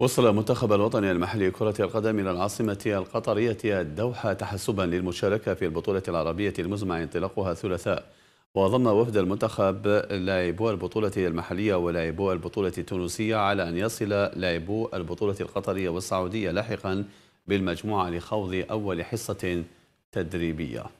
وصل المنتخب الوطني المحلي كرة القدم إلى العاصمة القطرية الدوحة تحسبا للمشاركة في البطولة العربية المزمع انطلاقها الثلاثاء وضم وفد المنتخب لاعبو البطولة المحلية ولاعبو البطولة التونسية على أن يصل لاعبو البطولة القطرية والسعودية لاحقا بالمجموعة لخوض أول حصة تدريبية